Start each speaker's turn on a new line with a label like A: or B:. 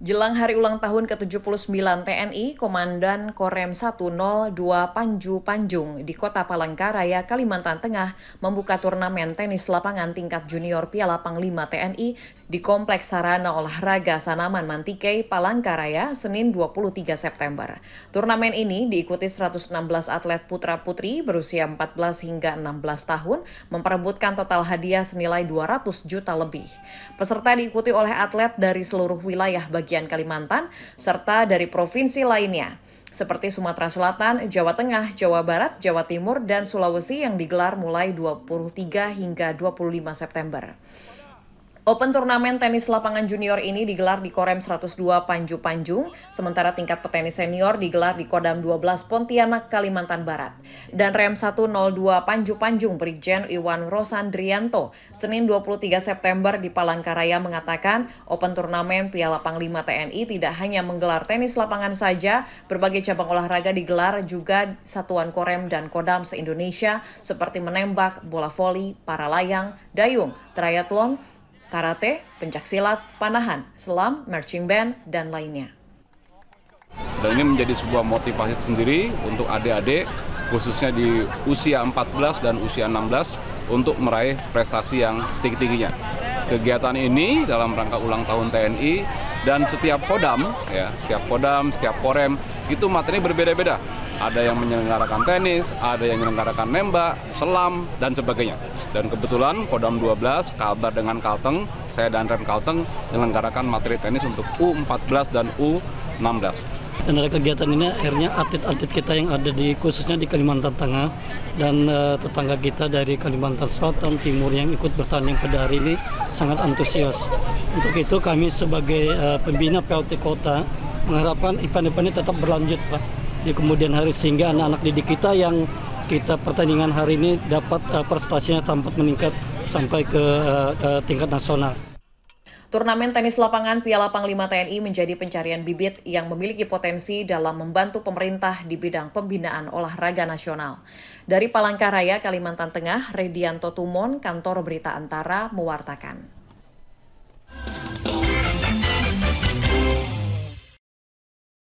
A: Jelang hari ulang tahun ke-79 TNI, Komandan Korem 102 Panju Panjung di Kota Palangkaraya, Kalimantan Tengah membuka turnamen tenis lapangan tingkat junior Piala Panglima TNI di Kompleks Sarana Olahraga Sanaman Mantikei, Palangkaraya, Senin 23 September. Turnamen ini diikuti 116 atlet putra-putri berusia 14 hingga 16 tahun, memperebutkan total hadiah senilai 200 juta lebih. Peserta diikuti oleh atlet dari seluruh wilayah bagi bagian Kalimantan, serta dari provinsi lainnya seperti Sumatera Selatan, Jawa Tengah, Jawa Barat, Jawa Timur, dan Sulawesi yang digelar mulai 23 hingga 25 September. Open turnamen tenis lapangan junior ini digelar di Korem 102 Panju Panjung, sementara tingkat petenis senior digelar di Kodam 12 Pontianak, Kalimantan Barat. Dan Rem 102 Panju Panjung Brigjen Iwan Rosandrianto, Senin 23 September di Palangkaraya mengatakan, Open turnamen Piala Panglima TNI tidak hanya menggelar tenis lapangan saja, berbagai cabang olahraga digelar juga satuan Korem dan Kodam se-Indonesia seperti menembak, bola voli, para layang, dayung, triathlon, karate, pencaksilat, panahan, selam, marching band, dan lainnya.
B: Dan ini menjadi sebuah motivasi sendiri untuk adik-adik khususnya di usia 14 dan usia 16 untuk meraih prestasi yang setinggi-tingginya. Kegiatan ini dalam rangka ulang tahun TNI dan setiap kodam, ya, setiap kodam, setiap korem, itu materinya berbeda-beda ada yang menyelenggarakan tenis, ada yang menyelenggarakan nembak, selam, dan sebagainya. Dan kebetulan Kodam 12, kabar dengan Kalteng, saya dan Rem Kalteng menyelenggarakan materi tenis untuk U14 dan U16.
C: Dan ada kegiatan ini akhirnya atlet-atlet kita yang ada di khususnya di Kalimantan Tengah dan e, tetangga kita dari Kalimantan Selatan Timur yang ikut bertanding pada hari ini sangat antusias. Untuk itu kami sebagai e, pembina PLT Kota mengharapkan event-event ini tetap berlanjut Pak di ya, kemudian hari sehingga anak-anak didik kita yang kita pertandingan hari ini dapat uh, prestasinya tampak meningkat sampai ke uh, uh, tingkat nasional.
A: Turnamen tenis lapangan Piala Panglima TNI menjadi pencarian bibit yang memiliki potensi dalam membantu pemerintah di bidang pembinaan olahraga nasional. Dari Palangkaraya, Kalimantan Tengah, Redianto Tumon, Kantor Berita Antara, mewartakan.